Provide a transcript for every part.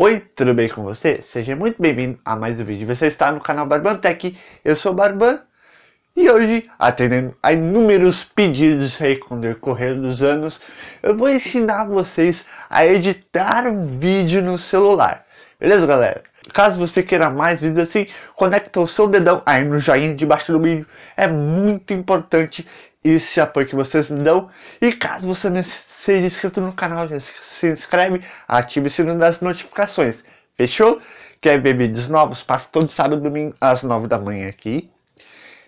Oi, tudo bem com você? Seja muito bem-vindo a mais um vídeo. Você está no canal Barbantec, eu sou Barban e hoje, atendendo a inúmeros pedidos aí com o decorrer dos anos, eu vou ensinar vocês a editar um vídeo no celular. Beleza, galera? Caso você queira mais vídeos assim, conecta o seu dedão aí no joinha debaixo do vídeo. É muito importante esse apoio que vocês me dão. E caso você necessite seja inscrito no canal, já se inscreve, ative o sino das notificações. Fechou? Quer ver vídeos novos? Passa todo sábado e domingo às 9 da manhã aqui.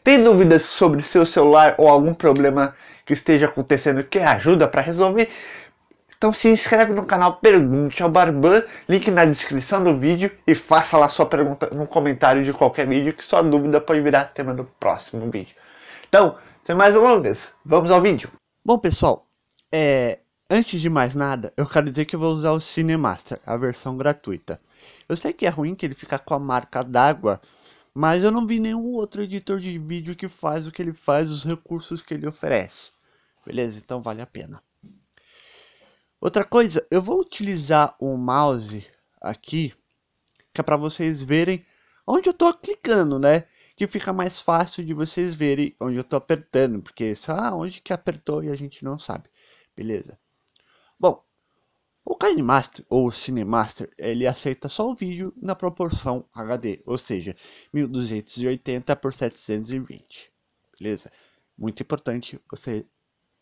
Tem dúvidas sobre seu celular ou algum problema que esteja acontecendo que ajuda para resolver? Então se inscreve no canal Pergunte ao Barban, link na descrição do vídeo e faça lá sua pergunta no comentário de qualquer vídeo que sua dúvida pode virar tema do próximo vídeo. Então, sem mais longas, vamos ao vídeo. Bom pessoal, é, Antes de mais nada, eu quero dizer que vou usar o Cinemaster, a versão gratuita. Eu sei que é ruim que ele fica com a marca d'água, mas eu não vi nenhum outro editor de vídeo que faz o que ele faz, os recursos que ele oferece. Beleza? Então vale a pena. Outra coisa, eu vou utilizar o mouse aqui, que é para vocês verem onde eu estou clicando, né? Que fica mais fácil de vocês verem onde eu estou apertando, porque só ah, onde que apertou e a gente não sabe. Beleza? Bom, o KineMaster ou CineMaster, ele aceita só o vídeo na proporção HD, ou seja, 1280 por 720. Beleza? Muito importante você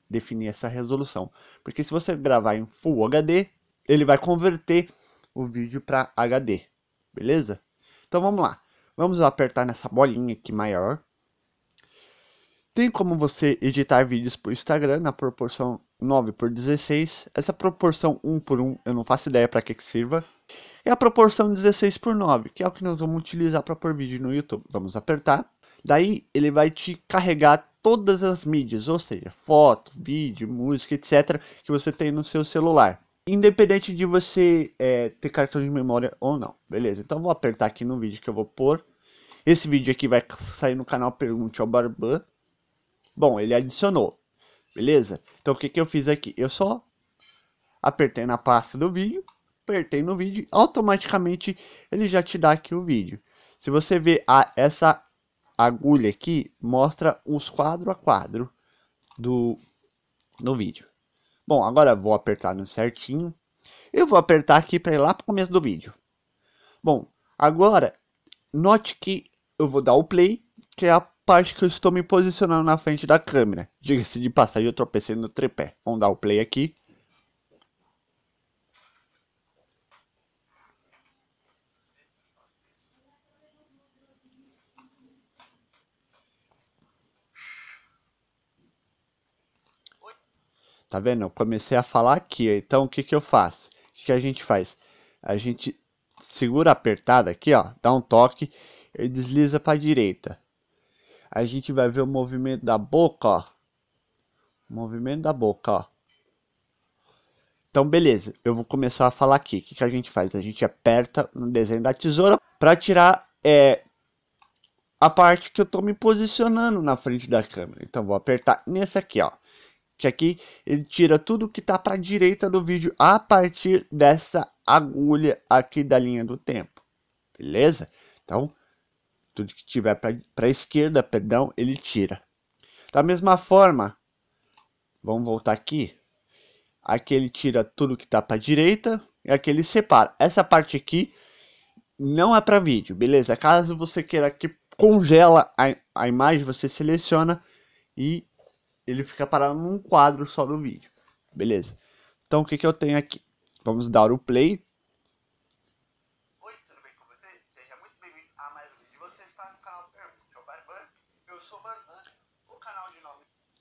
definir essa resolução, porque se você gravar em Full HD, ele vai converter o vídeo para HD. Beleza? Então vamos lá. Vamos apertar nessa bolinha aqui maior tem como você editar vídeos por Instagram na proporção 9 por 16. Essa proporção 1 por 1 eu não faço ideia para que, que sirva. E a proporção 16 por 9, que é o que nós vamos utilizar para pôr vídeo no YouTube. Vamos apertar. Daí ele vai te carregar todas as mídias, ou seja, foto, vídeo, música, etc. que você tem no seu celular. Independente de você é, ter cartão de memória ou não. Beleza, então vou apertar aqui no vídeo que eu vou pôr. Esse vídeo aqui vai sair no canal Pergunte ao Barban. Bom, ele adicionou, beleza? Então o que, que eu fiz aqui? Eu só apertei na pasta do vídeo, apertei no vídeo, automaticamente ele já te dá aqui o vídeo. Se você ver a, essa agulha aqui, mostra os quadro a quadro do, do vídeo. Bom, agora vou apertar no certinho. Eu vou apertar aqui para ir lá para o começo do vídeo. Bom, agora, note que eu vou dar o play, que é a parte que eu estou me posicionando na frente da câmera. Diga-se de passagem, eu tropecei no tripé. Vamos dar o play aqui. Tá vendo? Eu comecei a falar aqui. Então, o que, que eu faço? O que, que a gente faz? A gente segura apertado aqui, ó. Dá um toque e desliza para a direita a gente vai ver o movimento da boca, ó. O movimento da boca, ó. Então, beleza, eu vou começar a falar aqui. O que, que a gente faz? A gente aperta no desenho da tesoura para tirar é, a parte que eu estou me posicionando na frente da câmera. Então, vou apertar nesse aqui, ó. Que aqui ele tira tudo que tá para direita do vídeo a partir dessa agulha aqui da linha do tempo. Beleza? Então, tudo que tiver para a esquerda, perdão, ele tira. Da mesma forma, vamos voltar aqui. Aqui ele tira tudo que está para a direita e aqui ele separa. Essa parte aqui não é para vídeo, beleza? Caso você queira que congela a, a imagem, você seleciona e ele fica parado num quadro só no vídeo, beleza? Então o que, que eu tenho aqui? Vamos dar o play.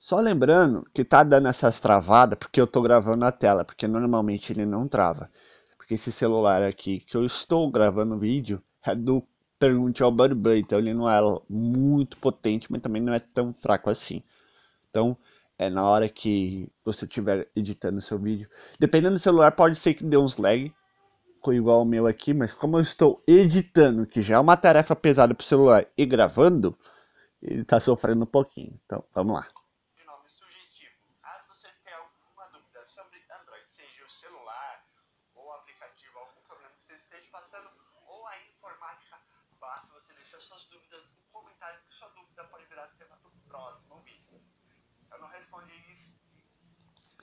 Só lembrando que tá dando essas travadas porque eu tô gravando na tela, porque normalmente ele não trava. Porque esse celular aqui que eu estou gravando o vídeo é do Pergunte ao Barbu, então ele não é muito potente, mas também não é tão fraco assim. Então, é na hora que você estiver editando seu vídeo. Dependendo do celular, pode ser que dê uns lag, igual o meu aqui, mas como eu estou editando, que já é uma tarefa pesada pro celular, e gravando, ele tá sofrendo um pouquinho. Então, vamos lá.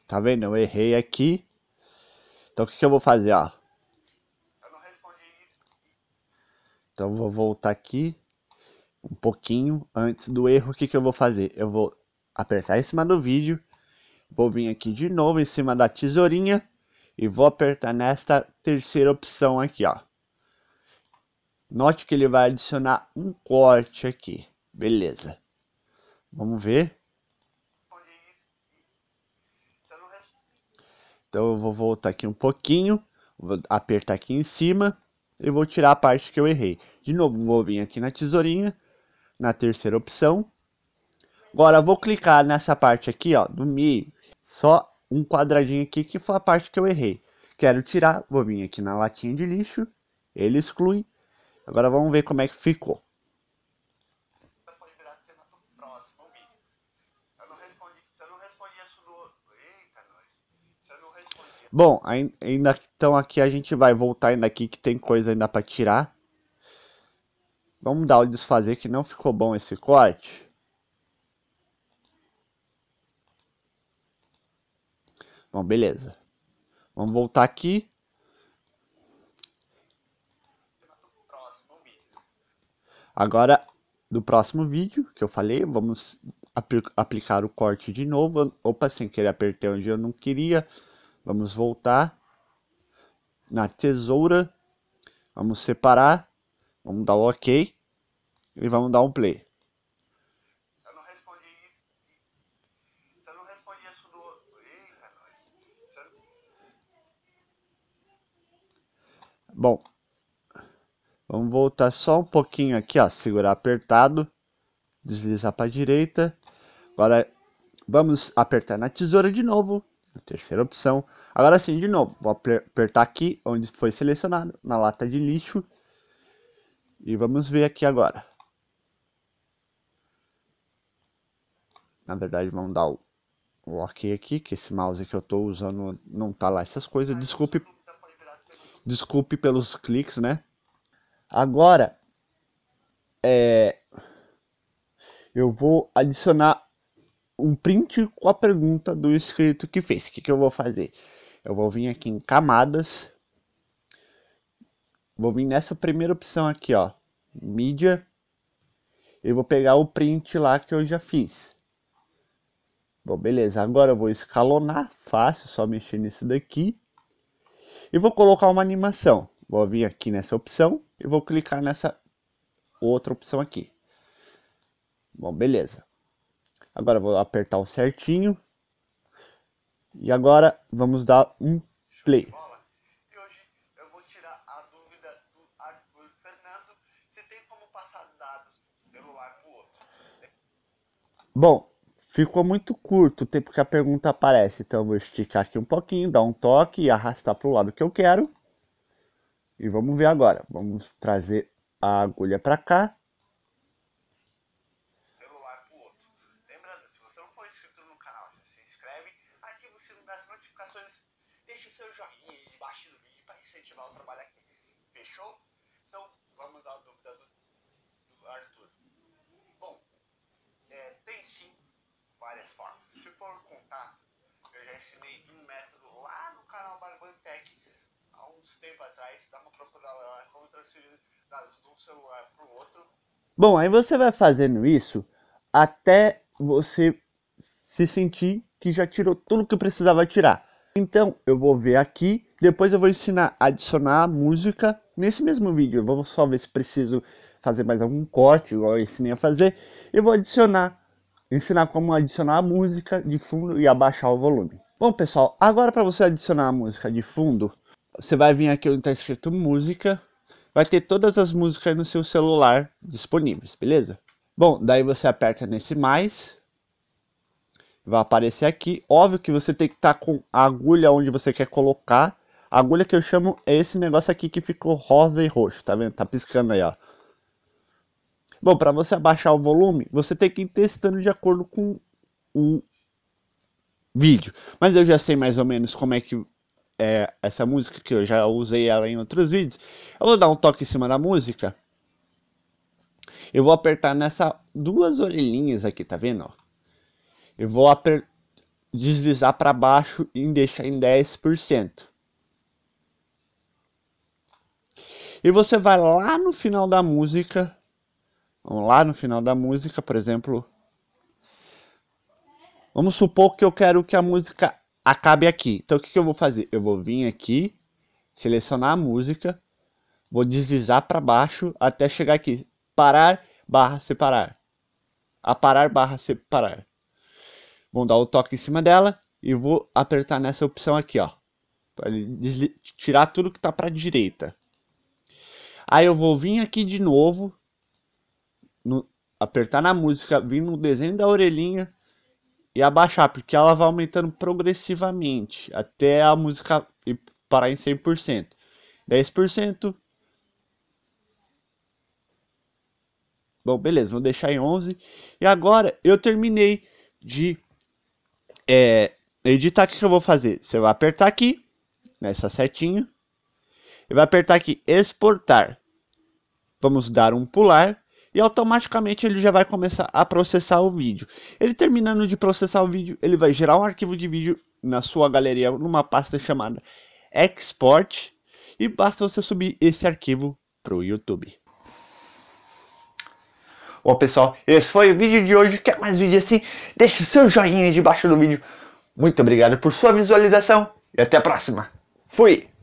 Tá vendo? Eu errei aqui. Então o que, que eu vou fazer, ó? Então eu vou voltar aqui um pouquinho antes do erro. O que, que eu vou fazer? Eu vou apertar em cima do vídeo. Vou vir aqui de novo em cima da tesourinha. E vou apertar nesta terceira opção aqui, ó. Note que ele vai adicionar um corte aqui. Beleza. Vamos ver. Então eu vou voltar aqui um pouquinho, vou apertar aqui em cima e vou tirar a parte que eu errei. De novo, vou vir aqui na tesourinha, na terceira opção. Agora vou clicar nessa parte aqui, ó, do meio, só um quadradinho aqui que foi a parte que eu errei. Quero tirar, vou vir aqui na latinha de lixo, ele exclui. Agora vamos ver como é que ficou. Bom, ainda então aqui a gente vai voltar ainda aqui que tem coisa ainda para tirar. Vamos dar o desfazer que não ficou bom esse corte. Bom, beleza. Vamos voltar aqui. Agora, do próximo vídeo que eu falei, vamos apl aplicar o corte de novo. Opa, sem querer apertei onde eu não queria. Vamos voltar na tesoura. Vamos separar. Vamos dar o OK. E vamos dar um play. Eu não respondi isso. eu não respondi isso do. Eita, nós. Bom. Vamos voltar só um pouquinho aqui, ó. Segurar apertado. Deslizar para a direita. Agora vamos apertar na tesoura de novo a terceira opção. Agora sim, de novo, vou apertar aqui onde foi selecionado, na lata de lixo. E vamos ver aqui agora. Na verdade, vamos dar o, o OK aqui, que esse mouse que eu estou usando não tá lá essas coisas. Desculpe, desculpe pelos cliques, né? Agora, é, eu vou adicionar um print com a pergunta do inscrito que fez. O que, que eu vou fazer? Eu vou vir aqui em camadas. Vou vir nessa primeira opção aqui, ó. Mídia. Eu vou pegar o print lá que eu já fiz. Bom, beleza. Agora eu vou escalonar. Fácil, só mexer nisso daqui. E vou colocar uma animação. Vou vir aqui nessa opção. E vou clicar nessa outra opção aqui. Bom, beleza. Agora vou apertar o certinho. E agora vamos dar um play. Bom, ficou muito curto o tempo que a pergunta aparece, então vou esticar aqui um pouquinho, dar um toque e arrastar para o lado que eu quero. E vamos ver agora. Vamos trazer a agulha para cá várias formas. Se for contar, eu já ensinei um método lá no canal Barbantec há uns tempos atrás, dá uma procurada lá, é como transferir dados de um celular para o outro. Bom, aí você vai fazendo isso até você se sentir que já tirou tudo que precisava tirar. Então eu vou ver aqui, depois eu vou ensinar a adicionar a música nesse mesmo vídeo. Vamos só ver se preciso fazer mais algum corte, igual eu ensinei a fazer. Eu vou adicionar ensinar como adicionar a música de fundo e abaixar o volume. Bom pessoal, agora para você adicionar a música de fundo, você vai vir aqui onde está escrito música, vai ter todas as músicas no seu celular disponíveis, beleza? Bom, daí você aperta nesse mais, vai aparecer aqui. Óbvio que você tem que estar tá com a agulha onde você quer colocar. A agulha que eu chamo é esse negócio aqui que ficou rosa e roxo, tá vendo? Tá piscando aí, ó. Bom, para você abaixar o volume, você tem que ir testando de acordo com o vídeo. Mas eu já sei mais ou menos como é que é essa música, que eu já usei ela em outros vídeos. Eu vou dar um toque em cima da música. Eu vou apertar nessa duas orelhinhas aqui, tá vendo? Eu vou deslizar para baixo e deixar em 10%. E você vai lá no final da música lá no final da música, por exemplo. Vamos supor que eu quero que a música acabe aqui. Então o que, que eu vou fazer? Eu vou vir aqui, selecionar a música, vou deslizar para baixo até chegar aqui. Parar, barra, separar. Aparar, barra, separar. Vou dar o toque em cima dela e vou apertar nessa opção aqui, ó. Para tirar tudo que está para direita. Aí eu vou vir aqui de novo, no, apertar na música, vir no desenho da orelhinha e abaixar, porque ela vai aumentando progressivamente até a música parar em 100%. 10%. Bom, beleza, vou deixar em 11. E agora eu terminei de é, editar. O que eu vou fazer? Você vai apertar aqui, nessa setinha, e vai apertar aqui exportar. Vamos dar um pular e automaticamente ele já vai começar a processar o vídeo. Ele terminando de processar o vídeo, ele vai gerar um arquivo de vídeo na sua galeria numa pasta chamada export e basta você subir esse arquivo para o YouTube. Bom pessoal, esse foi o vídeo de hoje. Quer mais vídeo assim? Deixe o seu joinha aí debaixo do vídeo. Muito obrigado por sua visualização e até a próxima. Fui!